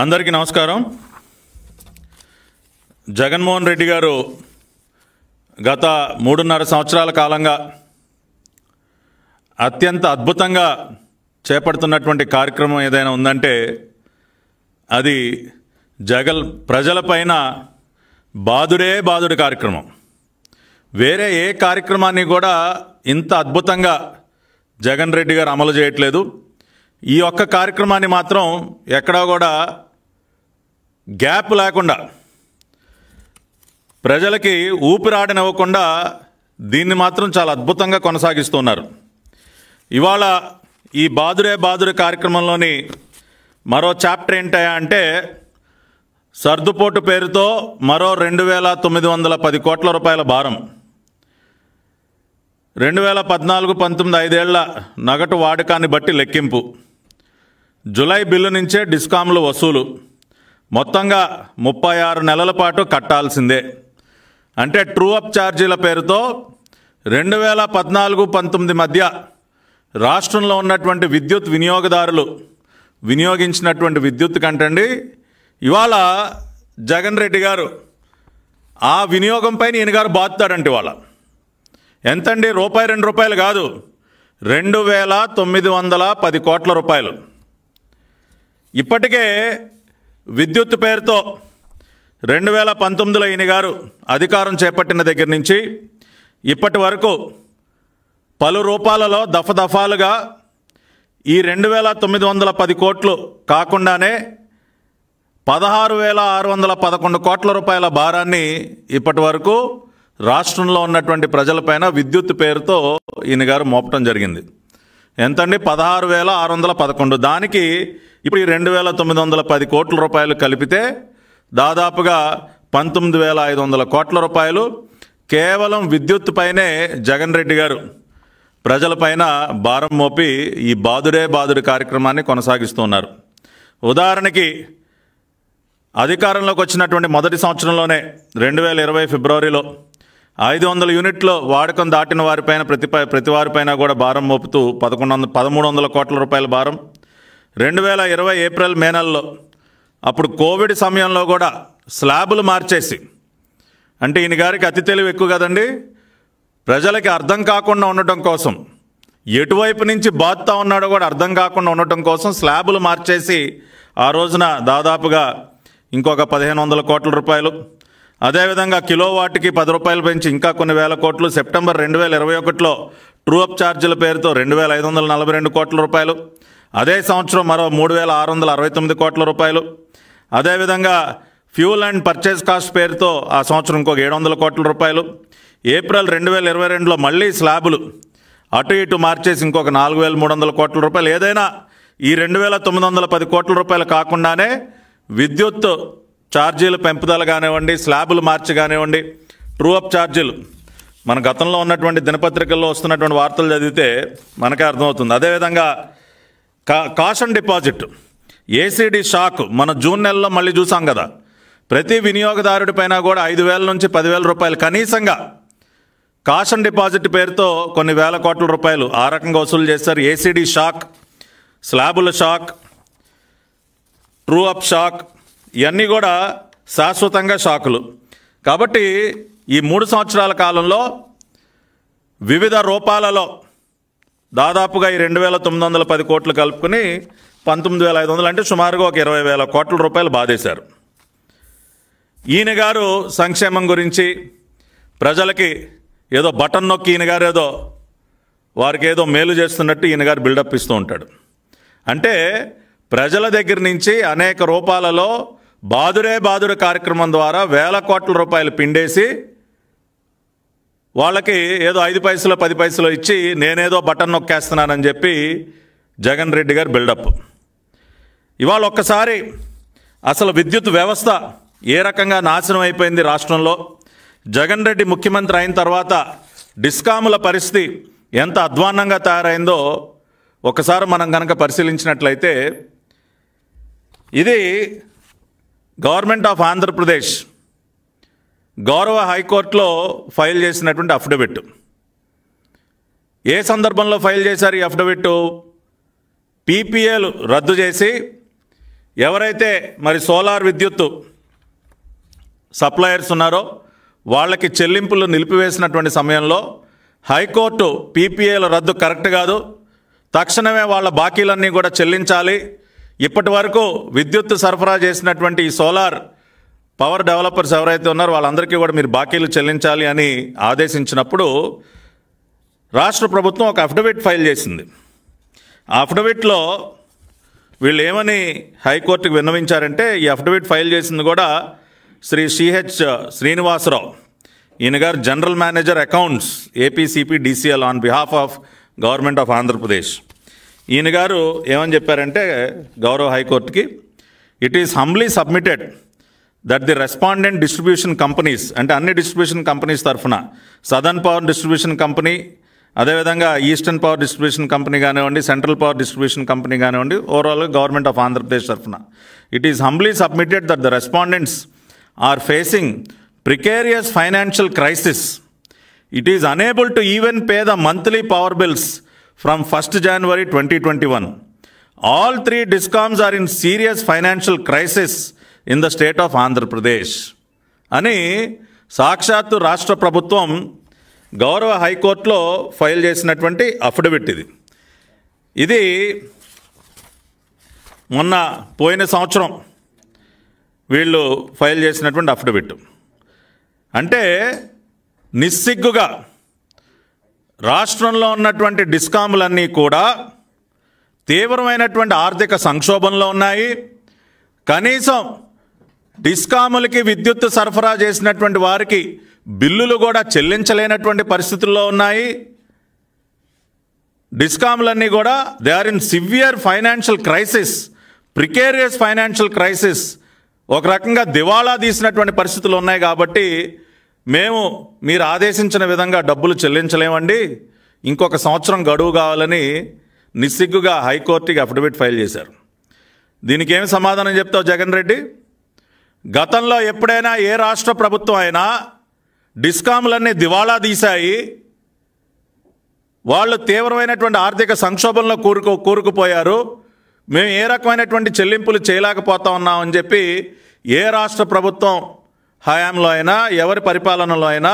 అందరికీ నమస్కారం జగన్మోహన్ రెడ్డి గారు గత మూడున్నర సంవత్సరాల కాలంగా అత్యంత అద్భుతంగా చేపడుతున్నటువంటి కార్యక్రమం ఏదైనా ఉందంటే అది జగల్ ప్రజలపైన బాదుడే బాదుడు కార్యక్రమం వేరే ఏ కార్యక్రమాన్ని కూడా ఇంత అద్భుతంగా జగన్ రెడ్డి గారు అమలు చేయట్లేదు ఈ ఒక్క కార్యక్రమాన్ని మాత్రం ఎక్కడా కూడా గ్యాప్ లేకుండా ప్రజలకి ఊపిరాడనివ్వకుండా దీన్ని మాత్రం చాలా అద్భుతంగా కొనసాగిస్తున్నారు ఇవాళ ఈ బాదురే బాదురే కార్యక్రమంలోని మరో చాప్టర్ ఏంటయా అంటే సర్దుపోటు పేరుతో మరో రెండు వేల తొమ్మిది వందల పది కోట్ల రూపాయల భారం రెండు వేల పద్నాలుగు పంతొమ్మిది ఐదేళ్ల నగటు వాడకాన్ని బట్టి లెక్కింపు జులై బిల్లు నుంచే డిస్కామ్లు వసూలు మొత్తంగా ముప్పై ఆరు నెలల పాటు కట్టాల్సిందే అంటే ట్రూ అప్ ఛార్జీల పేరుతో రెండు వేల పద్నాలుగు పంతొమ్మిది మధ్య రాష్ట్రంలో ఉన్నటువంటి విద్యుత్ వినియోగదారులు వినియోగించినటువంటి విద్యుత్ కంటండి ఇవాళ జగన్ రెడ్డి గారు ఆ వినియోగంపై నేను గారు బాధతాడంట ఇవాళ ఎంతండి రూపాయి రెండు రూపాయలు కాదు రెండు వేల తొమ్మిది వందల పది కోట్ల రూపాయలు ఇప్పటికే విద్యుత్ పేరుతో రెండు వేల పంతొమ్మిదిలో ఈయన గారు అధికారం చేపట్టిన దగ్గర నుంచి ఇప్పటి వరకు పలు రూపాలలో దఫదఫాలుగా ఈ రెండు వేల తొమ్మిది వందల పది కోట్లు కాకుండానే పదహారు వేల ఆరు వందల పదకొండు కోట్ల రూపాయల భారాన్ని ఇప్పటి వరకు రాష్ట్రంలో ఉన్నటువంటి ప్రజలపైన విద్యుత్ పేరుతో ఈయన గారు మోపటం జరిగింది ఎంతండి పదహారు వేల ఆరు వందల పదకొండు దానికి ఇప్పుడు ఈ రెండు వేల తొమ్మిది వందల పది కోట్ల రూపాయలు కలిపితే దాదాపుగా పంతొమ్మిది వేల ఐదు వందల కోట్ల రూపాయలు కేవలం విద్యుత్ పైనే జగన్ రెడ్డి గారు ప్రజలపైన భారం మోపి ఈ బాదుడే బాదుడు కార్యక్రమాన్ని కొనసాగిస్తున్నారు ఉదాహరణకి అధికారంలోకి వచ్చినటువంటి మొదటి సంవత్సరంలోనే రెండు వేల ఇరవై ఫిబ్రవరిలో ఐదు వందల యూనిట్లో వాడకం దాటిన వారిపైన ప్రతి ప్రతి వారిపైన కూడా భారం మోపుతూ పదకొండు వందల పదమూడు వందల కోట్ల రూపాయల భారం రెండు వేల ఇరవై ఏప్రిల్ మే నెలలో అప్పుడు కోవిడ్ సమయంలో కూడా స్లాబులు మార్చేసి అంటే ఈయన గారికి అతి తెలివి ఎక్కువ కదండి ప్రజలకి అర్థం కాకుండా ఉండటం కోసం ఎటువైపు నుంచి బాధతా ఉన్నాడో కూడా అర్థం కాకుండా ఉండటం కోసం స్లాబులు మార్చేసి ఆ రోజున దాదాపుగా ఇంకొక పదిహేను వందల కోట్ల రూపాయలు అదేవిధంగా కిలోవాట్కి పది రూపాయలు పెంచి ఇంకా కొన్ని వేల కోట్లు సెప్టెంబర్ రెండు వేల ఇరవై ఒకటిలో ట్రూఅప్ ఛార్జీల పేరుతో రెండు వేల ఐదు వందల నలభై రెండు కోట్ల రూపాయలు అదే సంవత్సరం మరో మూడు వేల ఆరు వందల అరవై తొమ్మిది కోట్ల రూపాయలు అదేవిధంగా ఫ్యూల్ అండ్ పర్చేస్ కాస్ట్ పేరుతో ఆ సంవత్సరం ఇంకొక ఏడు వందల కోట్ల రూపాయలు ఏప్రిల్ రెండు వేల ఇరవై రెండులో మళ్ళీ స్లాబులు అటు ఇటు మార్చేసి ఇంకొక నాలుగు వేల మూడు వందల కోట్ల రూపాయలు ఏదైనా ఈ రెండు వేల తొమ్మిది వందల పది కోట్ల రూపాయలు కాకుండానే విద్యుత్ ఛార్జీలు పెంపుదల కానివ్వండి స్లాబులు మార్చి కానివ్వండి ట్రూ అప్ ఛార్జీలు మన గతంలో ఉన్నటువంటి దినపత్రికల్లో వస్తున్నటువంటి వార్తలు చదివితే మనకే అర్థమవుతుంది అదేవిధంగా కా కాషన్ డిపాజిట్ ఏసీడీ షాక్ మన జూన్ నెలలో మళ్ళీ చూసాం కదా ప్రతి వినియోగదారుడిపైన కూడా ఐదు వేల నుంచి పదివేల రూపాయలు కనీసంగా కాషన్ డిపాజిట్ పేరుతో కొన్ని వేల కోట్ల రూపాయలు ఆ రకంగా వసూలు చేస్తారు ఏసీడీ షాక్ స్లాబుల షాక్ ట్రూ అప్ షాక్ ఇవన్నీ కూడా శాశ్వతంగా షాకులు కాబట్టి ఈ మూడు సంవత్సరాల కాలంలో వివిధ రూపాలలో దాదాపుగా ఈ రెండు వేల తొమ్మిది వందల పది కోట్లు కలుపుకుని పంతొమ్మిది వేల ఐదు వందలు అంటే సుమారుగా ఒక ఇరవై వేల కోట్ల రూపాయలు బాధేశారు ఈయన గారు సంక్షేమం గురించి ప్రజలకి ఏదో బటన్ నొక్కి ఈయన గారు ఏదో వారికి ఏదో మేలు చేస్తున్నట్టు ఈయన గారు బిల్డప్ ఇస్తూ ఉంటాడు అంటే ప్రజల దగ్గర నుంచి అనేక రూపాలలో బాదురే బాదుర కార్యక్రమం ద్వారా వేల కోట్ల రూపాయలు పిండేసి వాళ్ళకి ఏదో ఐదు పైసలు పది పైసలు ఇచ్చి నేనేదో బటన్ నొక్కేస్తున్నానని చెప్పి జగన్ రెడ్డి గారు బిల్డప్ ఇవాళ ఒక్కసారి అసలు విద్యుత్ వ్యవస్థ ఏ రకంగా నాశనం అయిపోయింది రాష్ట్రంలో జగన్ రెడ్డి ముఖ్యమంత్రి అయిన తర్వాత డిస్కాముల పరిస్థితి ఎంత అధ్వాన్నంగా తయారైందో ఒకసారి మనం కనుక పరిశీలించినట్లయితే ఇది గవర్నమెంట్ ఆఫ్ ఆంధ్రప్రదేశ్ గౌరవ హైకోర్టులో ఫైల్ చేసినటువంటి అఫిడవిట్ ఏ సందర్భంలో ఫైల్ చేశారు ఈ అఫిడవిట్ పీపీఏలు రద్దు చేసి ఎవరైతే మరి సోలార్ విద్యుత్ సప్లయర్స్ ఉన్నారో వాళ్ళకి చెల్లింపులు నిలిపివేసినటువంటి సమయంలో హైకోర్టు పీపీఏల రద్దు కరెక్ట్ కాదు తక్షణమే వాళ్ళ బాకీలన్నీ కూడా చెల్లించాలి ఇప్పటి వరకు విద్యుత్ సరఫరా చేసినటువంటి ఈ సోలార్ పవర్ డెవలపర్స్ ఎవరైతే ఉన్నారో వాళ్ళందరికీ కూడా మీరు బాకీలు చెల్లించాలి అని ఆదేశించినప్పుడు రాష్ట్ర ప్రభుత్వం ఒక అఫిడవిట్ ఫైల్ చేసింది ఆ అఫిడవిట్లో వీళ్ళు ఏమని హైకోర్టుకు విన్నవించారంటే ఈ అఫిడవిట్ ఫైల్ చేసింది కూడా శ్రీ సిహెచ్ శ్రీనివాసరావు ఈయన గారు general manager accounts APCP DCL on behalf of government of Andhra Pradesh ఈయన గారు ఏమని చెప్పారంటే గౌరవ హైకోర్టుకి it is humbly submitted that the respondent distribution companies అంటే అన్ని డిస్ట్రిబ్యూషన్ కంపెనీస్ తరఫున సదర్న్ పవర్ డిస్ట్రిబ్యూషన్ కంపెనీ అదేవిధంగా ఈస్టర్న్ పవర్ డిస్ట్రిబ్యూషన్ కంపెనీ కానివ్వండి సెంట్రల్ పవర్ డిస్ట్రిబ్యూషన్ కంపెనీ కానివ్వండి ఓవరాల్గా గవర్నమెంట్ ఆఫ్ ఆంధ్రప్రదేశ్ తరఫున it is humbly submitted that the respondents are facing precarious financial crisis it is unable to even pay the monthly power bills from 1st January 2021. All three DISCOMs are in serious financial crisis in the state of Andhra Pradesh. అని సాక్షాత్తు రాష్ట్ర ప్రభుత్వం గౌరవ హైకోర్టులో file చేసినటువంటి affidavit ఇది ఇది మొన్న పోయిన సంవత్సరం వీళ్ళు ఫైల్ చేసినటువంటి అఫిడవిట్ అంటే నిస్సిగ్గుగా రాష్ట్రంలో ఉన్నటువంటి డిస్కాములన్నీ కూడా తీవ్రమైనటువంటి ఆర్థిక సంక్షోభంలో ఉన్నాయి కనీసం డిస్కాములకి విద్యుత్ సరఫరా చేసినటువంటి వారికి బిల్లులు కూడా చెల్లించలేనటువంటి పరిస్థితుల్లో ఉన్నాయి డిస్కాములన్నీ కూడా they are in severe financial crisis precarious financial crisis ఒక రకంగా దివాళా తీసినటువంటి పరిస్థితులు ఉన్నాయి కాబట్టి మేము మీరు ఆదేశించిన విధంగా డబ్బులు చెల్లించలేమండి ఇంకొక సంవత్సరం గడువు కావాలని నిస్సిగ్గుగా హైకోర్టుకి అఫిడవిట్ ఫైల్ చేశారు దీనికి ఏమి సమాధానం చెప్తావు జగన్ రెడ్డి గతంలో ఎప్పుడైనా ఏ రాష్ట్ర ప్రభుత్వం అయినా డిస్కాములన్నీ దివాళా తీశాయి వాళ్ళు తీవ్రమైనటువంటి ఆర్థిక సంక్షోభంలో కూరుకు కూరుకుపోయారు మేము ఏ రకమైనటువంటి చెల్లింపులు చేయలేకపోతా ఉన్నామని చెప్పి ఏ రాష్ట్ర ప్రభుత్వం హయాంలో అయినా ఎవరి పరిపాలనలో అయినా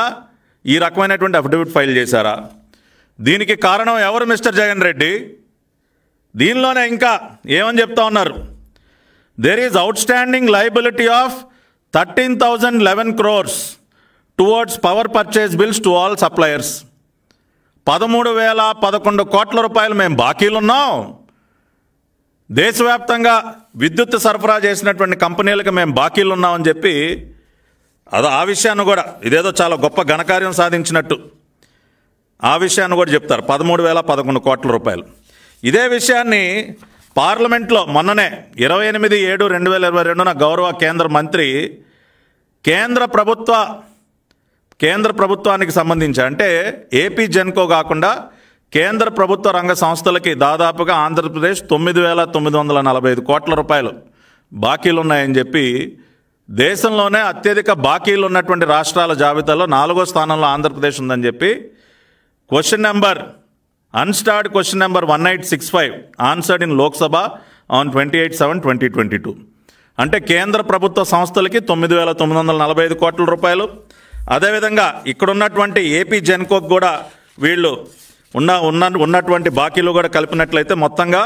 ఈ రకమైనటువంటి అఫిడవిట్ ఫైల్ చేశారా దీనికి కారణం ఎవరు మిస్టర్ జగన్ రెడ్డి దీనిలోనే ఇంకా ఏమని చెప్తా ఉన్నారు there is outstanding liability of thirteen thousand eleven crores towards power purchase bills to all suppliers పదమూడు వేల పదకొండు కోట్ల రూపాయలు మేము బాకీలు ఉన్నాం దేశవ్యాప్తంగా విద్యుత్ సరఫరా చేసినటువంటి కంపెనీలకు మేము బాకీలు ఉన్నామని చెప్పి అదో ఆ విషయాన్ని కూడా ఇదేదో చాలా గొప్ప ఘనకార్యం సాధించినట్టు ఆ విషయాన్ని కూడా చెప్తారు పదమూడు వేల పదకొండు కోట్ల రూపాయలు ఇదే విషయాన్ని పార్లమెంట్లో మొన్ననే ఇరవై ఎనిమిది ఏడు రెండు వేల ఇరవై రెండున గౌరవ కేంద్ర మంత్రి కేంద్ర ప్రభుత్వ కేంద్ర ప్రభుత్వానికి సంబంధించి అంటే ఏపీ జెన్కో కాకుండా కేంద్ర ప్రభుత్వ రంగ సంస్థలకి దాదాపుగా ఆంధ్రప్రదేశ్ తొమ్మిది వేల తొమ్మిది వందల నలభై ఐదు కోట్ల రూపాయలు బాకీలు ఉన్నాయని చెప్పి దేశంలోనే అత్యధిక బాకీలు ఉన్నటువంటి రాష్ట్రాల జాబితాలో నాలుగో స్థానంలో ఆంధ్రప్రదేశ్ ఉందని చెప్పి question number unstarred question number one eight six five answered in Lok Sabha on twenty eight seven twenty twenty two అంటే కేంద్ర ప్రభుత్వ సంస్థలకి తొమ్మిది వేల తొమ్మిది వందల నలభై ఐదు కోట్ల రూపాయలు అదేవిధంగా ఇక్కడ ఉన్నటువంటి ఏపీ జెన్కోక్ కూడా వీళ్ళు ఉన్న ఉన్న ఉన్నటువంటి బాకీలు కూడా కలిపినట్లయితే మొత్తంగా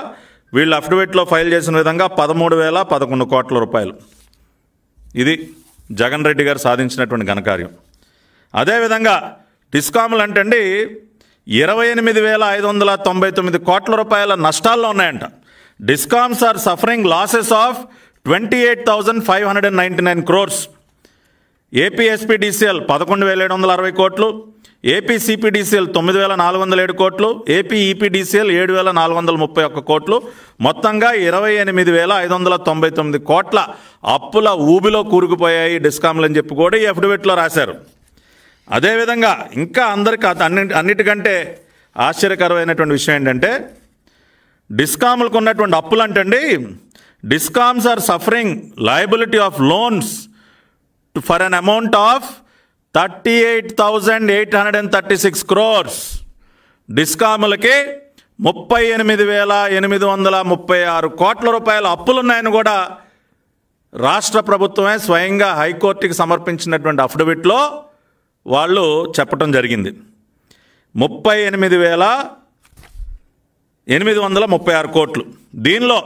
వీళ్ళు అఫిడవిట్లో ఫైల్ చేసిన విధంగా పదమూడు వేల పదకొండు కోట్ల రూపాయలు ఇది జగన్ రెడ్డి గారు సాధించినటువంటి ఘనకార్యం అదేవిధంగా డిస్కాములు అంటే అండి ఇరవై ఎనిమిది వేల ఐదు వందల తొంభై తొమ్మిది కోట్ల రూపాయల నష్టాల్లో ఉన్నాయంట discoms are suffering losses of twenty eight thousand five hundred and ninety nine crores APSPDCL పదకొండు వేల ఏడు వందల అరవై కోట్లు ఏపీ సిపిడిసిఎల్ తొమ్మిది వేల నాలుగు వందల ఏడు కోట్లు ఏపీ ఈపీడిసిఎల్ ఏడు వేల నాలుగు వందల ముప్పై ఒక్క కోట్లు మొత్తంగా ఇరవై ఎనిమిది వేల ఐదు వందల తొంభై తొమ్మిది కోట్ల అప్పుల ఊబిలో కూరుకుపోయాయి డిస్కామ్లు అని చెప్పి కూడా ఈ అఫిడవిట్లో రాశారు అదేవిధంగా ఇంకా అందరికి అన్ని అన్నిటికంటే ఆశ్చర్యకరమైనటువంటి విషయం ఏంటంటే డిస్కామ్లకు ఉన్నటువంటి అప్పులు అంటండి discoms are suffering liability of loans for an amount of thirty eight thousand eight hundred and thirty six crores డిస్కాములకి ముప్పై ఎనిమిది వేల ఎనిమిది వందల ముప్పై ఆరు కోట్ల రూపాయల అప్పులున్నాయని కూడా రాష్ట్ర ప్రభుత్వమే స్వయంగా హైకోర్టుకి సమర్పించినటువంటి అఫిడవిట్లో వాళ్ళు చెప్పటం జరిగింది ముప్పై ఎనిమిది వేల ఎనిమిది వందల ముప్పై ఆరు కోట్లు దీనిలో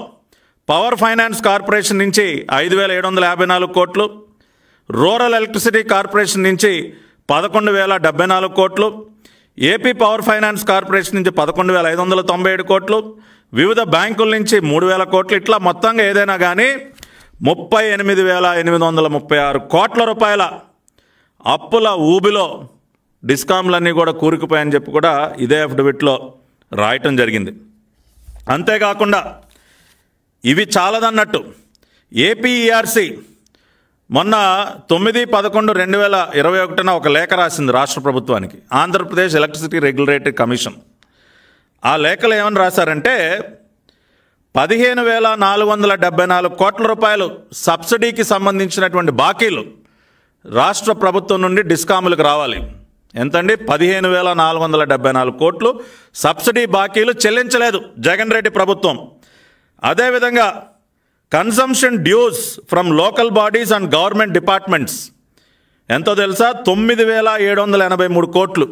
పవర్ ఫైనాన్స్ కార్పొరేషన్ నుంచి ఐదు వేల ఏడు వందల యాభై నాలుగు కోట్లు రూరల్ ఎలక్ట్రిసిటీ కార్పొరేషన్ నుంచి పదకొండు వేల డెబ్బై నాలుగు కోట్లు ఏపీ పవర్ ఫైనాన్స్ కార్పొరేషన్ నుంచి పదకొండు వేల ఐదు వందల తొంభై ఏడు కోట్లు వివిధ బ్యాంకుల నుంచి మూడు వేల కోట్లు ఇట్లా మొత్తంగా ఏదైనా కానీ ముప్పై ఎనిమిది వేల ఎనిమిది వందల ముప్పై ఆరు కోట్ల రూపాయల అప్పుల ఊబిలో డిస్కామ్లన్నీ కూడా కూరుకుపోయాయని చెప్పి కూడా ఇదే అఫిడవిట్లో రాయటం జరిగింది అంతేకాకుండా ఇవి చాలదన్నట్టు ఏపీఈఆర్సీ మొన్న తొమ్మిది పదకొండు రెండు వేల ఇరవై ఒకటిన ఒక లేఖ రాసింది రాష్ట్ర ప్రభుత్వానికి ఆంధ్రప్రదేశ్ ఎలక్ట్రిసిటీ రెగ్యులేటరీ కమిషన్ ఆ లేఖలు ఏమని రాశారంటే పదిహేను వేల నాలుగు వందల డెబ్బై నాలుగు కోట్ల రూపాయలు సబ్సిడీకి సంబంధించినటువంటి బాకీలు రాష్ట్ర ప్రభుత్వం నుండి డిస్కాములకు రావాలి ఎంతండి పదిహేను వేల నాలుగు వందల డెబ్బై నాలుగు కోట్లు సబ్సిడీ బాకీలు చెల్లించలేదు జగన్ రెడ్డి ప్రభుత్వం అదేవిధంగా consumption dues from local bodies and government departments ఎంతో తెలుసా తొమ్మిది వేల ఏడు వందల ఎనభై మూడు కోట్లు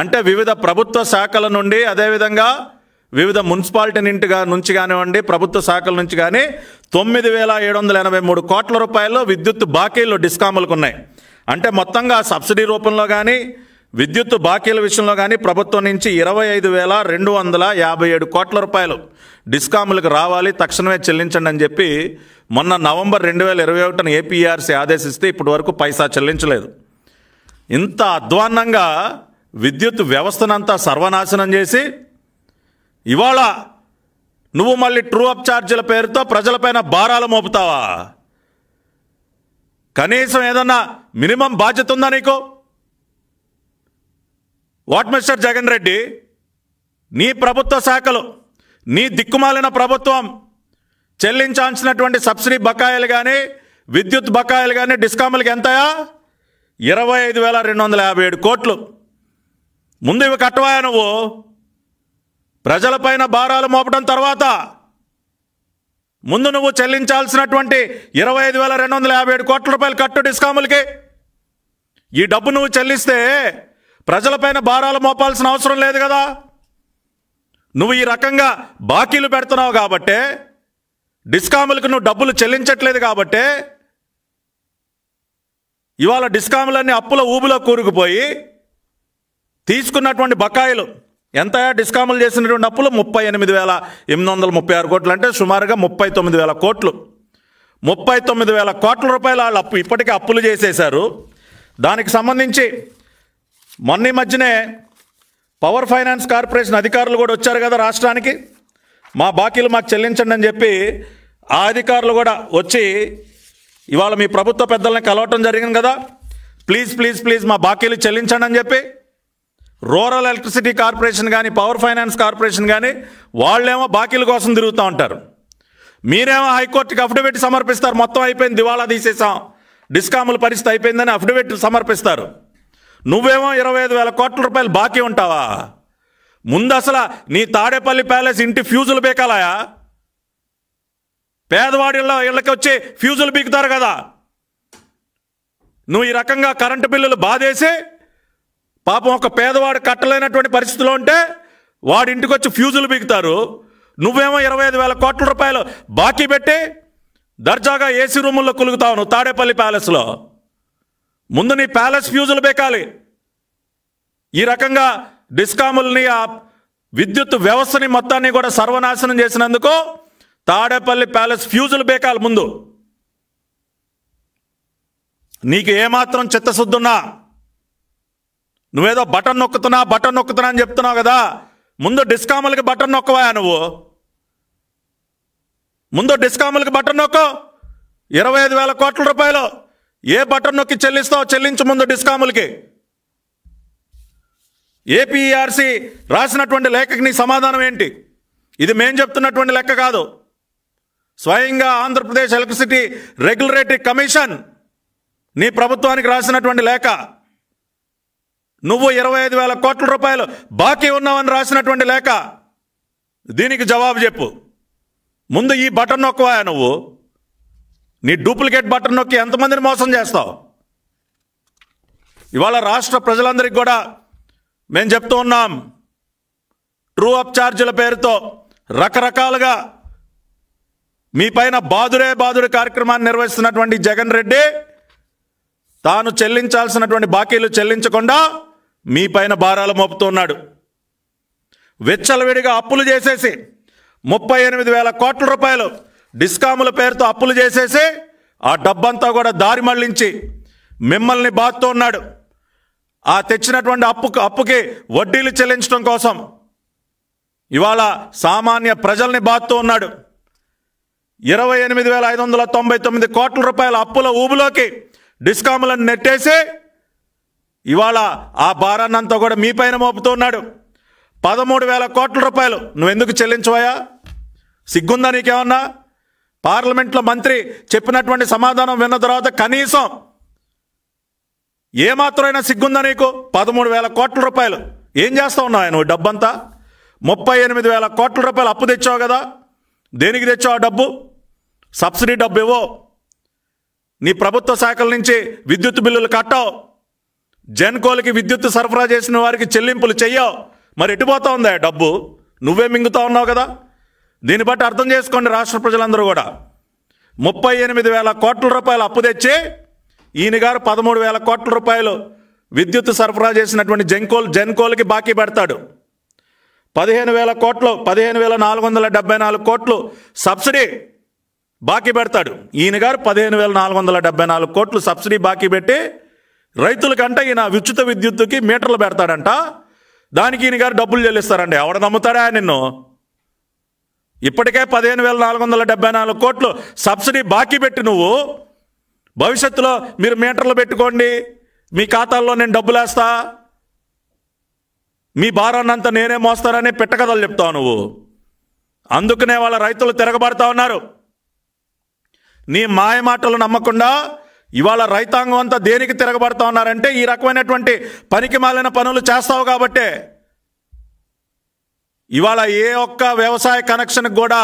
అంటే వివిధ ప్రభుత్వ శాఖల నుండి అదేవిధంగా వివిధ మున్సిపాలిటీ నింటిగా నుంచి కానివ్వండి ప్రభుత్వ శాఖల నుంచి కానీ తొమ్మిది వేల ఏడు వందల ఎనభై మూడు కోట్ల రూపాయలు విద్యుత్ బాకీలు డిస్కాములకు ఉన్నాయి అంటే మొత్తంగా సబ్సిడీ రూపంలో కానీ విద్యుత్ బాకీల విషయంలో కానీ ప్రభుత్వం నుంచి ఇరవై ఐదు వేల రెండు వందల యాభై ఏడు కోట్ల రూపాయలు డిస్కాములకు రావాలి తక్షణమే చెల్లించండి అని చెప్పి మొన్న నవంబర్ రెండు వేల ఇరవై ఒకటిన ఏపీఆర్సీ ఆదేశిస్తే ఇప్పటి వరకు పైసా చెల్లించలేదు ఇంత అధ్వాన్నంగా విద్యుత్ వ్యవస్థనంతా సర్వనాశనం చేసి ఇవాళ నువ్వు మళ్ళీ ట్రూ అప్ ఛార్జీల పేరుతో ప్రజలపైన భారాలు మోపుతావా కనీసం ఏదన్నా మినిమం బాధ్యత ఉందా నీకు వాట్ మిస్టర్ జగన్ రెడ్డి నీ ప్రభుత్వ శాఖలు నీ దిక్కుమాలిన ప్రభుత్వం చెల్లించాల్సినటువంటి సబ్సిడీ బకాయిలు కానీ విద్యుత్ బకాయిలు కానీ డిస్కాములకి ఎంతయా ఇరవై ఐదు వేల రెండు వందల యాభై ఏడు కోట్లు ముందు ఇవి కట్టవాయా నువ్వు ప్రజలపైన భారాలు మోపడం తర్వాత ముందు నువ్వు చెల్లించాల్సినటువంటి ఇరవై ఐదు వేల రెండు వందల యాభై ఏడు కోట్ల రూపాయలు కట్టు డిస్కాములకి ఈ డబ్బు నువ్వు చెల్లిస్తే ప్రజలపైన భారాలు మోపాల్సిన అవసరం లేదు కదా నువ్వు ఈ రకంగా బాకీలు పెడుతున్నావు కాబట్టే డిస్కాములకు నువ్వు డబ్బులు చెల్లించట్లేదు కాబట్టే ఇవాళ డిస్కాములన్నీ అప్పుల ఊబులో కూరుకుపోయి తీసుకున్నటువంటి బకాయిలు ఎంత డిస్కాములు చేసినటువంటి అప్పులు ముప్పై ఎనిమిది వేల ఎనిమిది వందల ముప్పై ఆరు కోట్లు అంటే సుమారుగా ముప్పై తొమ్మిది వేల కోట్లు ముప్పై తొమ్మిది వేల కోట్ల రూపాయల వాళ్ళు అప్పు ఇప్పటికే అప్పులు చేసేశారు దానికి సంబంధించి మొన్న ఈ మధ్యనే పవర్ ఫైనాన్స్ కార్పొరేషన్ అధికారులు కూడా వచ్చారు కదా రాష్ట్రానికి మా బాకీలు మాకు చెల్లించండి అని చెప్పి ఆ అధికారులు కూడా వచ్చి ఇవాళ మీ ప్రభుత్వ పెద్దలను కలవటం జరిగింది కదా ప్లీజ్ ప్లీజ్ ప్లీజ్ మా బాకీలు చెల్లించండి అని చెప్పి రూరల్ ఎలక్ట్రిసిటీ కార్పొరేషన్ కానీ పవర్ ఫైనాన్స్ కార్పొరేషన్ కానీ వాళ్ళేమో బాకీల కోసం తిరుగుతూ ఉంటారు మీరేమో హైకోర్టుకి అఫిడవిట్ సమర్పిస్తారు మొత్తం అయిపోయింది దివాళా తీసేసాం డిస్కాముల పరిస్థితి అయిపోయిందని అఫిడవిట్ సమర్పిస్తారు నువ్వేమో ఇరవై ఐదు వేల కోట్ల రూపాయలు బాకీ ఉంటావా ముందు అసలు నీ తాడేపల్లి ప్యాలెస్ ఇంటి ఫ్యూజులు బీకాలయా పేదవాడిళ్ళ ఇళ్ళకి వచ్చి ఫ్యూజులు బీకుతారు కదా నువ్వు ఈ రకంగా కరెంటు బిల్లులు బాధేసి పాపం ఒక పేదవాడు కట్టలేనటువంటి పరిస్థితిలో ఉంటే వాడి ఇంటికి వచ్చి ఫ్యూజులు బీగుతారు నువ్వేమో ఇరవై ఐదు వేల కోట్ల రూపాయలు బాకీ పెట్టి దర్జాగా ఏసీ రూముల్లో కులుగుతావు నువ్వు తాడేపల్లి ప్యాలెస్లో ముందు నీ ప్యాలెస్ ఫ్యూజులు బేకాలి ఈ రకంగా డిస్కాముల్ని ఆ విద్యుత్ వ్యవస్థని మొత్తాన్ని కూడా సర్వనాశనం చేసినందుకు తాడేపల్లి ప్యాలెస్ ఫ్యూజులు బేకాలి ముందు నీకు ఏమాత్రం చిత్తశుద్ధున్నా నువ్వేదో బటన్ నొక్కుతున్నా బటన్ నొక్కుతున్నా అని చెప్తున్నావు కదా ముందు డిస్కాములకి బటన్ నొక్కవా నువ్వు ముందు డిస్కాములకి బటన్ నొక్కో ఇరవై ఐదు వేల కోట్ల రూపాయలు ఏ బటన్ నొక్కి చెల్లిస్తావు చెల్లించు ముందు డిస్కాములకి ఏపీఆర్సీ రాసినటువంటి లేఖకి నీ సమాధానం ఏంటి ఇది మేం చెప్తున్నటువంటి లెక్క కాదు స్వయంగా ఆంధ్రప్రదేశ్ ఎలక్ట్రిసిటీ రెగ్యులేటరీ కమిషన్ నీ ప్రభుత్వానికి రాసినటువంటి లేఖ నువ్వు ఇరవై ఐదు వేల కోట్ల రూపాయలు బాకీ ఉన్నావని రాసినటువంటి లేఖ దీనికి జవాబు చెప్పు ముందు ఈ బటన్ నొక్కవా నువ్వు నీ డూప్లికేట్ బటన్ నొక్కి ఎంతమందిని మోసం చేస్తావు ఇవాళ రాష్ట్ర ప్రజలందరికీ కూడా మేము చెప్తూ ఉన్నాం ట్రూ అప్ ఛార్జీల పేరుతో రకరకాలుగా మీ పైన బాదురే బాదురే కార్యక్రమాన్ని నిర్వహిస్తున్నటువంటి జగన్ రెడ్డి తాను చెల్లించాల్సినటువంటి బాకీలు చెల్లించకుండా మీ పైన భారాలు మోపుతున్నాడు వెచ్చలవిడిగా అప్పులు చేసేసి ముప్పై ఎనిమిది వేల కోట్ల రూపాయలు డిస్కాముల పేరుతో అప్పులు చేసేసి ఆ డబ్బంతా కూడా దారి మళ్లించి మిమ్మల్ని బాత్తో ఉన్నాడు ఆ తెచ్చినటువంటి అప్పుకు అప్పుకి వడ్డీలు చెల్లించడం కోసం ఇవాళ సామాన్య ప్రజల్ని బాత్తో ఉన్నాడు ఇరవై ఎనిమిది వేల ఐదు వందల తొంభై తొమ్మిది కోట్ల రూపాయల అప్పుల ఊబులోకి డిస్కాములను నెట్టేసి ఇవాళ ఆ భారాన్నంతా కూడా మీ పైన మోపుతున్నాడు పదమూడు వేల కోట్ల రూపాయలు నువ్వెందుకు చెల్లించవయా సిగ్గుందా నీకేమన్నా పార్లమెంట్లో మంత్రి చెప్పినటువంటి సమాధానం విన్న తర్వాత కనీసం ఏమాత్రమైనా సిగ్గుందా నీకు పదమూడు వేల కోట్ల రూపాయలు ఏం చేస్తా ఉన్నావు నువ్వు డబ్బంతా ముప్పై ఎనిమిది వేల కోట్ల రూపాయలు అప్పు తెచ్చావు కదా దేనికి తెచ్చావు ఆ డబ్బు సబ్సిడీ డబ్బు ఇవ్వో నీ ప్రభుత్వ శాఖల నుంచి విద్యుత్ బిల్లులు కట్టావు జెన్కోలకి విద్యుత్ సరఫరా చేసిన వారికి చెల్లింపులు చెయ్యవు మరి ఎటుపోతా ఉందా డబ్బు నువ్వే మింగుతా ఉన్నావు కదా దీన్ని బట్టి అర్థం చేసుకోండి రాష్ట్ర ప్రజలందరూ కూడా ముప్పై ఎనిమిది వేల కోట్ల రూపాయలు అప్పు తెచ్చి ఈయన గారు పదమూడు వేల కోట్ల రూపాయలు విద్యుత్ సరఫరా చేసినటువంటి జంకోల్ జెన్కోల్కి బాకీ పెడతాడు పదిహేను వేల కోట్లు పదిహేను వేల నాలుగు వందల డెబ్బై నాలుగు కోట్లు సబ్సిడీ బాకీ పెడతాడు ఈయన గారు పదిహేను వేల నాలుగు వందల డెబ్బై నాలుగు కోట్లు సబ్సిడీ బాకీ పెట్టి రైతులకంటే ఈయన ఉచిత విద్యుత్తుకి మీటర్లు పెడతాడంట దానికి ఈయన గారు డబ్బులు చెల్లిస్తారండి ఎవడ నమ్ముతాడా నిన్ను ఇప్పటికే పదిహేను వేల నాలుగు వందల డెబ్బై నాలుగు కోట్లు సబ్సిడీ బాకీ పెట్టి నువ్వు భవిష్యత్తులో మీరు మీటర్లు పెట్టుకోండి మీ ఖాతాల్లో నేను డబ్బులు వేస్తా మీ భారాన్నంత నేనే మోస్తారని పెట్టకథలు చెప్తావు నువ్వు అందుకనే వాళ్ళ రైతులు తిరగబడతా ఉన్నారు నీ మాయ మాటలు నమ్మకుండా ఇవాళ రైతాంగం అంతా దేనికి తిరగబడతా ఉన్నారంటే ఈ రకమైనటువంటి పనికి మాలిన పనులు చేస్తావు కాబట్టే ఇవాళ ఏ ఒక్క వ్యవసాయ కనెక్షన్ కూడా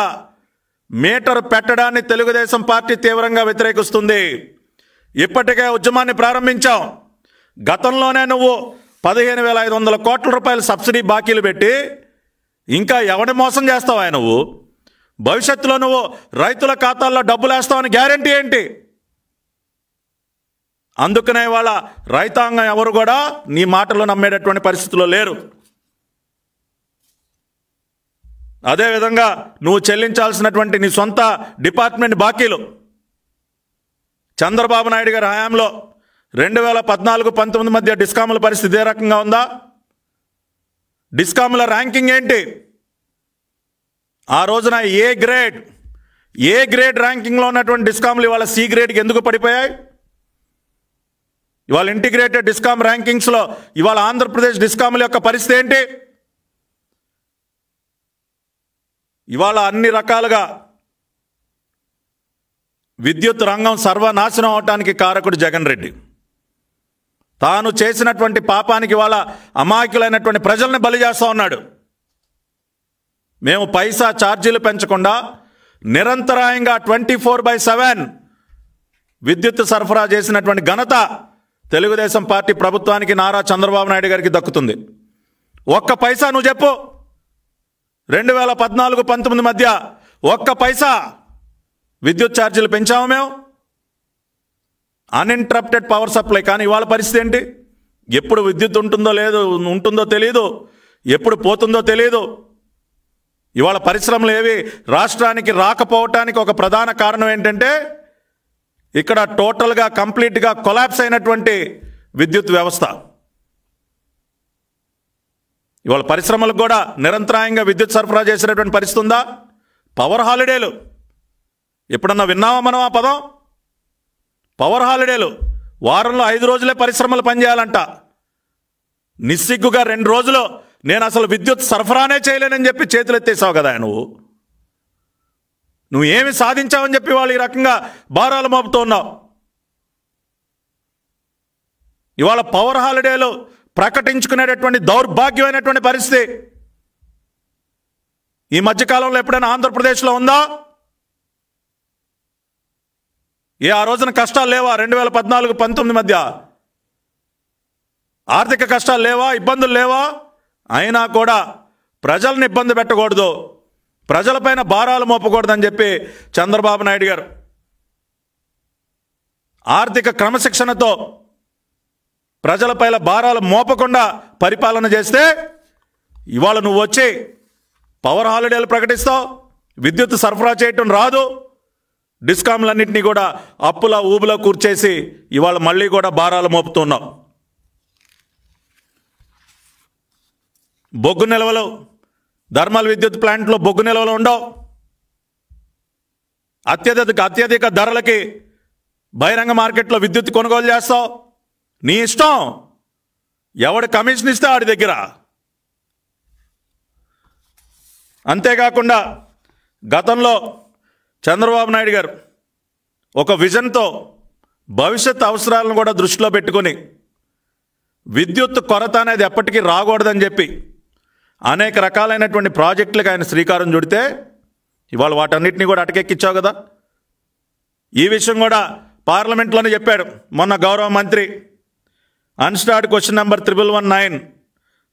మీటర్ పెట్టడాన్ని తెలుగుదేశం పార్టీ తీవ్రంగా వ్యతిరేకిస్తుంది ఇప్పటికే ఉద్యమాన్ని ప్రారంభించాం గతంలోనే నువ్వు పదిహేను వేల ఐదు వందల కోట్ల రూపాయల సబ్సిడీ బాకీలు పెట్టి ఇంకా ఎవడి మోసం చేస్తావా నువ్వు భవిష్యత్తులో నువ్వు రైతుల ఖాతాల్లో డబ్బులు వేస్తావని గ్యారంటీ ఏంటి అందుకనే వాళ్ళ రైతాంగం ఎవరు కూడా నీ మాటలు నమ్మేటటువంటి పరిస్థితిలో లేరు అదేవిధంగా నువ్వు చెల్లించాల్సినటువంటి నీ సొంత డిపార్ట్మెంట్ బాకీలు చంద్రబాబు నాయుడు గారి హయాంలో రెండు వేల పద్నాలుగు పంతొమ్మిది మధ్య డిస్కాముల పరిస్థితి ఏ రకంగా ఉందా డిస్కాముల ర్యాంకింగ్ ఏంటి ఆ రోజున ఏ గ్రేడ్ ఏ గ్రేడ్ ర్యాంకింగ్లో ఉన్నటువంటి డిస్కామ్లు ఇవాళ సి గ్రేడ్కి ఎందుకు పడిపోయాయి ఇవాళ ఇంటిగ్రేటెడ్ డిస్కామ్ ర్యాంకింగ్స్లో ఇవాళ ఆంధ్రప్రదేశ్ డిస్కామ్ల యొక్క పరిస్థితి ఏంటి ఇవాళ అన్ని రకాలుగా విద్యుత్ రంగం సర్వనాశనం అవటానికి కారకుడు జగన్ రెడ్డి తాను చేసినటువంటి పాపానికి వాళ్ళ అమాయకులైనటువంటి ప్రజల్ని బలి చేస్తూ ఉన్నాడు మేము పైసా ఛార్జీలు పెంచకుండా నిరంతరాయంగా ట్వంటీ ఫోర్ బై సెవెన్ విద్యుత్ సరఫరా చేసినటువంటి ఘనత తెలుగుదేశం పార్టీ ప్రభుత్వానికి నారా చంద్రబాబు నాయుడు గారికి దక్కుతుంది ఒక్క పైసా నువ్వు చెప్పు రెండు వేల పద్నాలుగు పంతొమ్మిది మధ్య ఒక్క పైసా విద్యుత్ ఛార్జీలు పెంచాము మేము అన్ఇంటరప్టెడ్ పవర్ సప్లై కానీ ఇవాళ పరిస్థితి ఏంటి ఎప్పుడు విద్యుత్ ఉంటుందో లేదో ఉంటుందో తెలియదు ఎప్పుడు పోతుందో తెలియదు ఇవాళ పరిశ్రమలు ఏవి రాష్ట్రానికి రాకపోవటానికి ఒక ప్రధాన కారణం ఏంటంటే ఇక్కడ టోటల్గా కంప్లీట్గా కొలాప్స్ అయినటువంటి విద్యుత్ వ్యవస్థ ఇవాళ పరిశ్రమలకు కూడా నిరంతరాయంగా విద్యుత్ సరఫరా చేసినటువంటి పరిస్థితి ఉందా పవర్ హాలిడేలు ఎప్పుడన్నా విన్నావా మనం ఆ పదం పవర్ హాలిడేలు వారంలో ఐదు రోజులే పరిశ్రమలు పనిచేయాలంట నిస్సిగ్గుగా రెండు రోజులు నేను అసలు విద్యుత్ సరఫరానే చేయలేనని చెప్పి చేతులు ఎత్తేసావు కదా నువ్వు నువ్వు ఏమి సాధించావని చెప్పి వాళ్ళు ఈ రకంగా భారాలు మోపుతూ ఉన్నావు ఇవాళ పవర్ హాలిడేలు ప్రకటించుకునేటటువంటి దౌర్భాగ్యమైనటువంటి పరిస్థితి ఈ మధ్యకాలంలో ఎప్పుడైనా ఆంధ్రప్రదేశ్లో ఉందా ఏ ఆ రోజున కష్టాలు లేవా రెండు వేల పద్నాలుగు పంతొమ్మిది మధ్య ఆర్థిక కష్టాలు లేవా ఇబ్బందులు లేవా అయినా కూడా ప్రజల్ని ఇబ్బంది పెట్టకూడదు ప్రజలపైన భారాలు మోపకూడదని చెప్పి చంద్రబాబు నాయుడు గారు ఆర్థిక క్రమశిక్షణతో ప్రజలపై భారాలు మోపకుండా పరిపాలన చేస్తే ఇవాళ నువ్వు వచ్చి పవర్ హాలిడేలు ప్రకటిస్తావు విద్యుత్ సరఫరా చేయటం రాదు డిస్కామ్లన్నింటినీ కూడా అప్పుల ఊబుల కూర్చేసి ఇవాళ మళ్ళీ కూడా భారాలు మోపుతున్నావు బొగ్గు నిల్వలు థర్మల్ విద్యుత్ ప్లాంట్లో బొగ్గు నిల్వలు ఉండవు అత్యధిక అత్యధిక ధరలకి బహిరంగ మార్కెట్లో విద్యుత్ కొనుగోలు చేస్తావు నీ ఇష్టం ఎవడు కమిషన్ ఇస్తే ఆడి దగ్గర అంతేకాకుండా గతంలో చంద్రబాబు నాయుడు గారు ఒక విజన్తో భవిష్యత్ అవసరాలను కూడా దృష్టిలో పెట్టుకొని విద్యుత్ కొరత అనేది ఎప్పటికీ రాకూడదని చెప్పి అనేక రకాలైనటువంటి ప్రాజెక్టులకు ఆయన శ్రీకారం చుడితే ఇవాళ వాటన్నిటిని కూడా అటకెక్కిచ్చావు కదా ఈ విషయం కూడా పార్లమెంట్లోనే చెప్పాడు మొన్న గౌరవ మంత్రి question number one nine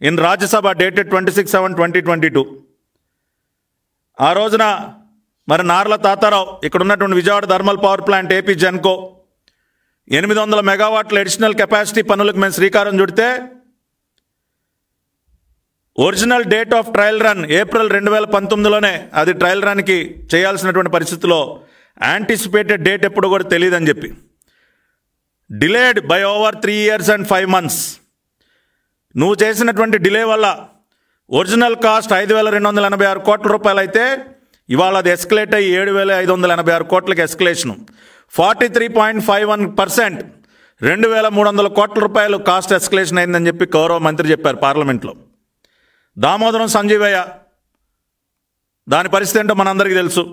in Rajya Sabha dated twenty six seven twenty twenty two ఆ రోజున మరి నార్ల తాతారావు ఇక్కడ ఉన్నటువంటి Vijayawada thermal power plant AP Genco ఎనిమిది వందల మెగావాట్ల అడిషనల్ కెపాసిటీ పనులకు మేము శ్రీకారం చుడితే original date of trial run April రెండు వేల పంతొమ్మిదిలోనే అది ట్రయల్ రన్కి చేయాల్సినటువంటి పరిస్థితిలో యాంటిసిపేటెడ్ డేట్ ఎప్పుడు కూడా తెలియదని చెప్పి delayed by over three years and five months నువ్వు చేసినటువంటి డిలే వల్ల ఒరిజినల్ కాస్ట్ ఐదు వేల రెండు వందల ఎనభై ఆరు కోట్ల రూపాయలు అయితే ఇవాళ అది ఎస్కలేట్ అయ్యి ఏడు వేల ఐదు వందల ఎనభై ఆరు కోట్లకి escalation forty three point five one percent రెండు వేల మూడు వందల కోట్ల రూపాయలు కాస్ట్ ఎస్కలేషన్ అయిందని చెప్పి గౌరవ మంత్రి చెప్పారు పార్లమెంట్లో దామోదరం సంజీవయ్య దాని పరిస్థితి ఏంటో మనందరికీ తెలుసు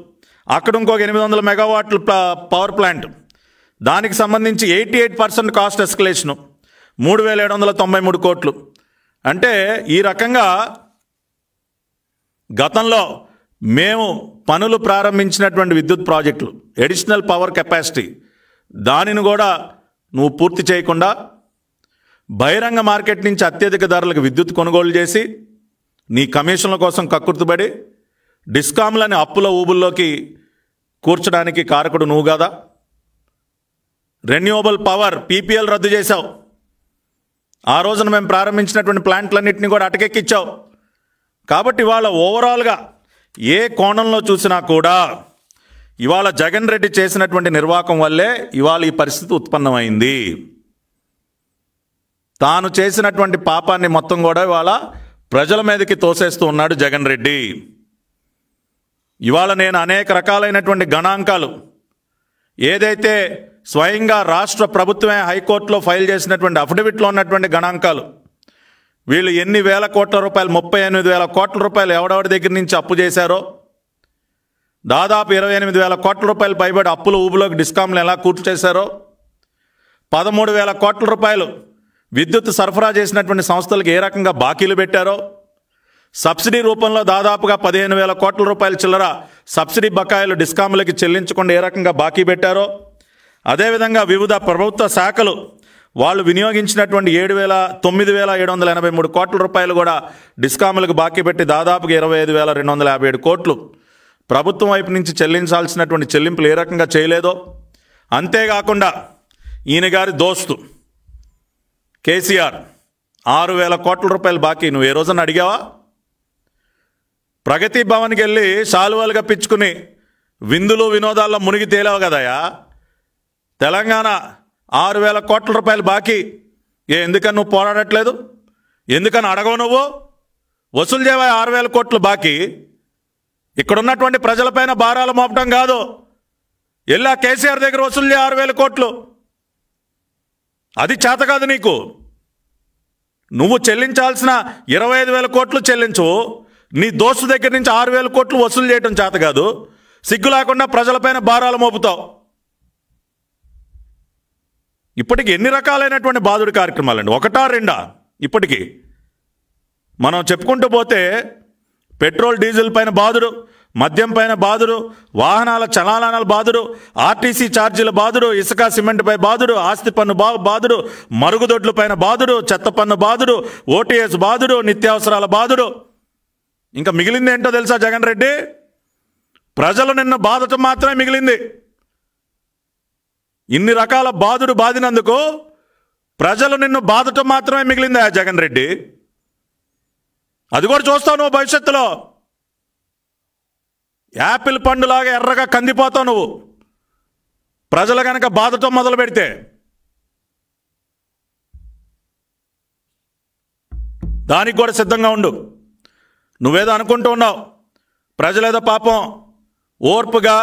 అక్కడ ఇంకొక ఎనిమిది వందల మెగావాట్ల పవర్ ప్లాంట్ దానికి సంబంధించి eighty eight percent cost escalation మూడు వేల ఏడు వందల తొంభై మూడు కోట్లు అంటే ఈ రకంగా గతంలో మేము పనులు ప్రారంభించినటువంటి విద్యుత్ ప్రాజెక్టులు ఎడిషనల్ పవర్ కెపాసిటీ దానిని కూడా నువ్వు పూర్తి చేయకుండా బహిరంగ మార్కెట్ నుంచి అత్యధిక ధరలకు విద్యుత్ కొనుగోలు చేసి నీ కమిషన్ల కోసం కక్కుర్తుబడి డిస్కామ్లని అప్పుల ఊబుల్లోకి కూర్చడానికి కారకుడు నువ్వు కదా రెన్యూవబుల్ పవర్ పీపీఎల్ రద్దు చేశావు ఆ రోజున మేము ప్రారంభించినటువంటి ప్లాంట్లన్నింటినీ కూడా అటకెక్కిచ్చావు కాబట్టి ఇవాళ ఓవరాల్గా ఏ కోణంలో చూసినా కూడా ఇవాళ జగన్ రెడ్డి చేసినటువంటి నిర్వాకం వల్లే ఇవాళ ఈ పరిస్థితి ఉత్పన్నమైంది తాను చేసినటువంటి పాపాన్ని మొత్తం కూడా ఇవాళ ప్రజల మీదకి తోసేస్తూ ఉన్నాడు జగన్ రెడ్డి ఇవాళ నేను అనేక రకాలైనటువంటి గణాంకాలు ఏదైతే స్వయంగా రాష్ట్ర ప్రభుత్వమే హైకోర్టులో ఫైల్ చేసినటువంటి అఫిడవిట్లో ఉన్నటువంటి గణాంకాలు వీళ్ళు ఎన్ని వేల కోట్ల రూపాయలు ముప్పై ఎనిమిది వేల కోట్ల రూపాయలు ఎవడెవడి దగ్గర నుంచి అప్పు చేశారో దాదాపు ఇరవై ఎనిమిది వేల కోట్ల రూపాయలు పైబడి అప్పులు ఊబులోకి డిస్కామ్లు ఎలా కూర్చు చేశారో పదమూడు వేల కోట్ల రూపాయలు విద్యుత్ సరఫరా చేసినటువంటి సంస్థలకు ఏ రకంగా బాకీలు పెట్టారో సబ్సిడీ రూపంలో దాదాపుగా పదిహేను వేల కోట్ల రూపాయల చిల్లర సబ్సిడీ బకాయిలు డిస్కాములకి చెల్లించకుండా ఏ రకంగా బాకీ పెట్టారో అదేవిధంగా వివిధ ప్రభుత్వ శాఖలు వాళ్ళు వినియోగించినటువంటి ఏడు వేల తొమ్మిది వేల ఏడు వందల ఎనభై మూడు కోట్ల రూపాయలు కూడా డిస్కాములకు బాకీ పెట్టి దాదాపుగా ఇరవై ఐదు వేల రెండు వందల యాభై ఏడు కోట్లు ప్రభుత్వం వైపు నుంచి చెల్లించాల్సినటువంటి చెల్లింపులు ఏ రకంగా చేయలేదో అంతేకాకుండా ఈయన గారి దోస్తు కేసీఆర్ ఆరు వేల కోట్ల రూపాయలు బాకీ నువ్వు ఏ రోజున అడిగావా ప్రగతి భవన్కి వెళ్ళి శాలువాలుగా పిచ్చుకుని విందులు వినోదాల్లో మునిగి తేలేవు కదయా తెలంగాణ ఆరు వేల కోట్ల రూపాయలు బాకీ ఏ ఎందుకని నువ్వు పోరాడట్లేదు ఎందుకని అడగవు నువ్వు వసూలు చేయ ఆరు వేల కోట్లు బాకీ ఇక్కడున్నటువంటి ప్రజలపైన భారాలు మోపటం కాదు ఎల్లా కేసీఆర్ దగ్గర వసూలు చేయ ఆరు వేల కోట్లు అది చేత కాదు నీకు నువ్వు చెల్లించాల్సిన ఇరవై ఐదు వేల కోట్లు చెల్లించు నీ దోస్తు దగ్గర నుంచి ఆరు వేల కోట్లు వసూలు చేయటం చేత కాదు సిగ్గు లేకుండా ప్రజలపైన భారాలు మోపుతావు ఇప్పటికి ఎన్ని రకాలైనటువంటి బాధుడి కార్యక్రమాలండి ఒకటా రెండా ఇప్పటికీ మనం చెప్పుకుంటూ పోతే పెట్రోల్ డీజిల్ పైన బాధుడు మద్యం పైన బాధుడు వాహనాల చలానాల బాధుడు ఆర్టీసీ ఛార్జీల బాధుడు ఇసుక సిమెంట్పై బాధుడు ఆస్తి పన్ను బా బాధుడు మరుగుదొడ్ల పైన బాధుడు చెత్త పన్ను బాధుడు ఓటీఎస్ బాధుడు నిత్యావసరాల బాధుడు ఇంకా మిగిలింది ఏంటో తెలుసా జగన్ రెడ్డి ప్రజలు నిన్న బాధతో మాత్రమే మిగిలింది ఇన్ని రకాల బాధుడు బాధినందుకు ప్రజలు నిన్ను బాధటం మాత్రమే మిగిలిందా జగన్ రెడ్డి అది కూడా చూస్తావు నువ్వు భవిష్యత్తులో యాపిల్ పండులాగా ఎర్రగా కందిపోతావు నువ్వు ప్రజలు కనుక బాధటం మొదలు పెడితే దానికి కూడా సిద్ధంగా ఉండు నువ్వేదో అనుకుంటూ ఉన్నావు ప్రజలేదో పాపం ఓర్పుగా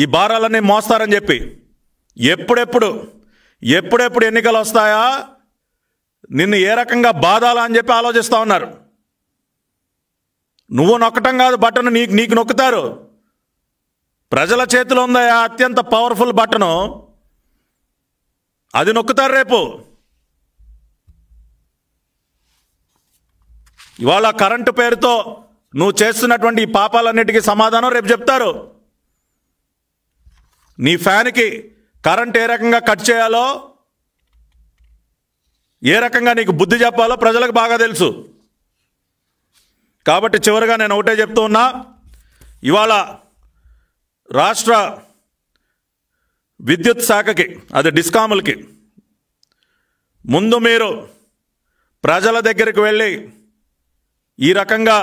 ఈ భారాలన్నీ మోస్తారని చెప్పి ఎప్పుడెప్పుడు ఎప్పుడెప్పుడు ఎన్నికలు వస్తాయా నిన్ను ఏ రకంగా బాధాలా అని చెప్పి ఆలోచిస్తూ ఉన్నారు నువ్వు నొక్కటం కాదు బట్టను నీకు నీకు నొక్కుతారు ప్రజల చేతిలో ఉందా అత్యంత పవర్ఫుల్ బట్టను అది నొక్కుతారు రేపు ఇవాళ కరెంటు పేరుతో నువ్వు చేస్తున్నటువంటి ఈ పాపాలన్నిటికీ సమాధానం రేపు చెప్తారు నీ ఫ్యాన్కి కరెంట్ ఏ రకంగా కట్ చేయాలో ఏ రకంగా నీకు బుద్ధి చెప్పాలో ప్రజలకు బాగా తెలుసు కాబట్టి చివరిగా నేను ఒకటే చెప్తూ ఉన్నా ఇవాళ రాష్ట్ర విద్యుత్ శాఖకి అది డిస్కాములకి ముందు మీరు ప్రజల దగ్గరికి వెళ్ళి ఈ రకంగా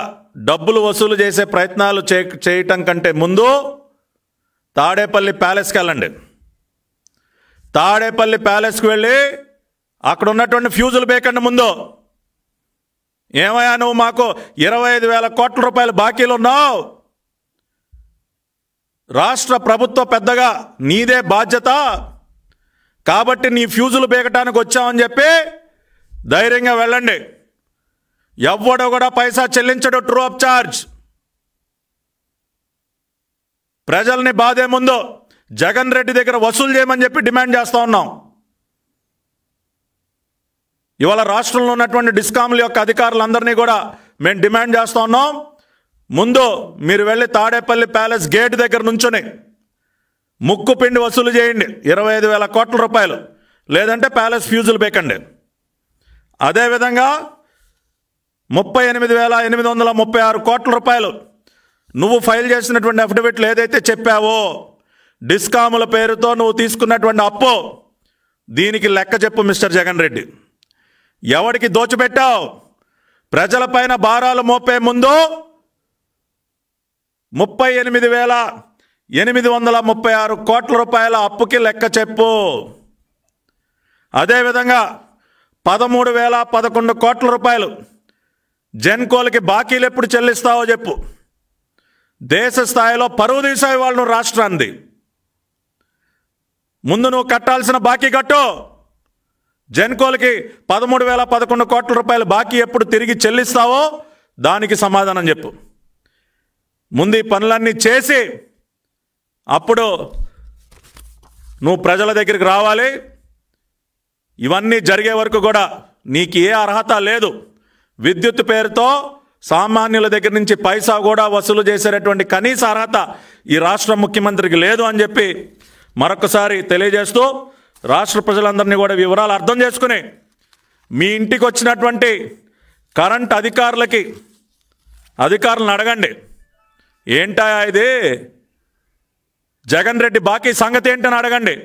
డబ్బులు వసూలు చేసే ప్రయత్నాలు చేయటం కంటే ముందు తాడేపల్లి ప్యాలెస్కి వెళ్ళండి తాడేపల్లి ప్యాలెస్కి వెళ్ళి అక్కడ ఉన్నటువంటి ఫ్యూజులు బేకండి ముందు ఏమయ్యా నువ్వు మాకు ఇరవై ఐదు వేల కోట్ల రూపాయలు బాకీలు ఉన్నావు రాష్ట్ర ప్రభుత్వ పెద్దగా నీదే బాధ్యత కాబట్టి నీ ఫ్యూజులు బీగటానికి వచ్చావని చెప్పి ధైర్యంగా వెళ్ళండి ఎవడో కూడా పైసా చెల్లించడు ట్రూ ఆఫ్ ఛార్జ్ ప్రజల్ని బాధే ముందు జగన్ రెడ్డి దగ్గర వసూలు చేయమని చెప్పి డిమాండ్ చేస్తూ ఉన్నాం ఇవాళ రాష్ట్రంలో ఉన్నటువంటి డిస్కామ్ల యొక్క అధికారులందరినీ కూడా మేము డిమాండ్ చేస్తూ ఉన్నాం ముందు మీరు వెళ్ళి తాడేపల్లి ప్యాలెస్ గేట్ దగ్గర నుంచొని ముక్కు పిండి వసూలు చేయండి ఇరవై ఐదు వేల కోట్ల రూపాయలు లేదంటే ప్యాలెస్ ఫ్యూజులు పేకండి అదేవిధంగా ముప్పై ఎనిమిది వేల ఎనిమిది వందల ముప్పై ఆరు కోట్ల రూపాయలు నువ్వు ఫైల్ చేసినటువంటి అఫిడవిట్లు ఏదైతే చెప్పావో డిస్కాముల పేరుతో నువ్వు తీసుకున్నటువంటి అప్పు దీనికి లెక్క చెప్పు మిస్టర్ జగన్ రెడ్డి ఎవడికి దోచిపెట్టావు ప్రజలపైన భారాలు మోపే ముందు ముప్పై ఎనిమిది వేల ఎనిమిది వందల ముప్పై ఆరు కోట్ల రూపాయల అప్పుకి లెక్క చెప్పు అదేవిధంగా పదమూడు వేల పదకొండు కోట్ల రూపాయలు జెన్కోలకి బాకీలు ఎప్పుడు చెల్లిస్తావో చెప్పు దేశ స్థాయిలో పరువు తీసే వాళ్ళు రాష్ట్రాన్ని ముందు నువ్వు కట్టాల్సిన బాకీ కట్టు జెన్కోలకి పదమూడు వేల పదకొండు కోట్ల రూపాయలు బాకీ ఎప్పుడు తిరిగి చెల్లిస్తావో దానికి సమాధానం చెప్పు ముందు ఈ పనులన్నీ చేసి అప్పుడు నువ్వు ప్రజల దగ్గరికి రావాలి ఇవన్నీ జరిగే వరకు కూడా నీకు ఏ అర్హత లేదు విద్యుత్ పేరుతో సామాన్యుల దగ్గర నుంచి పైసా కూడా వసూలు చేసేటటువంటి కనీస అర్హత ఈ రాష్ట్ర ముఖ్యమంత్రికి లేదు అని చెప్పి మరొకసారి తెలియజేస్తూ రాష్ట్ర ప్రజలందరినీ కూడా వివరాలు అర్థం చేసుకుని మీ ఇంటికి వచ్చినటువంటి కరెంట్ అధికారులకి అధికారులను అడగండి ఏంటా ఇది జగన్ రెడ్డి బాకీ సంగతి ఏంటని అడగండి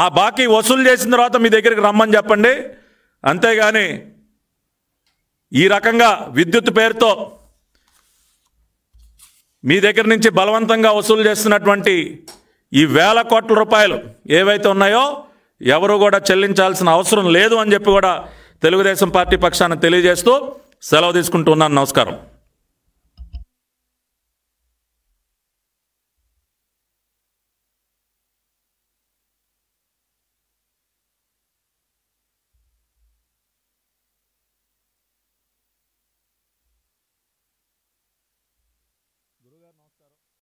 ఆ బాకీ వసూలు చేసిన తర్వాత మీ దగ్గరికి రమ్మని చెప్పండి అంతేగాని ఈ రకంగా విద్యుత్ పేరుతో మీ దగ్గర నుంచి బలవంతంగా వసూలు చేస్తున్నటువంటి ఈ వేల కోట్ల రూపాయలు ఏవైతే ఉన్నాయో ఎవరు కూడా చెల్లించాల్సిన అవసరం లేదు అని చెప్పి కూడా తెలుగుదేశం పార్టీ పక్షాన్ని తెలియజేస్తూ సెలవు తీసుకుంటూ ఉన్నాను నమస్కారం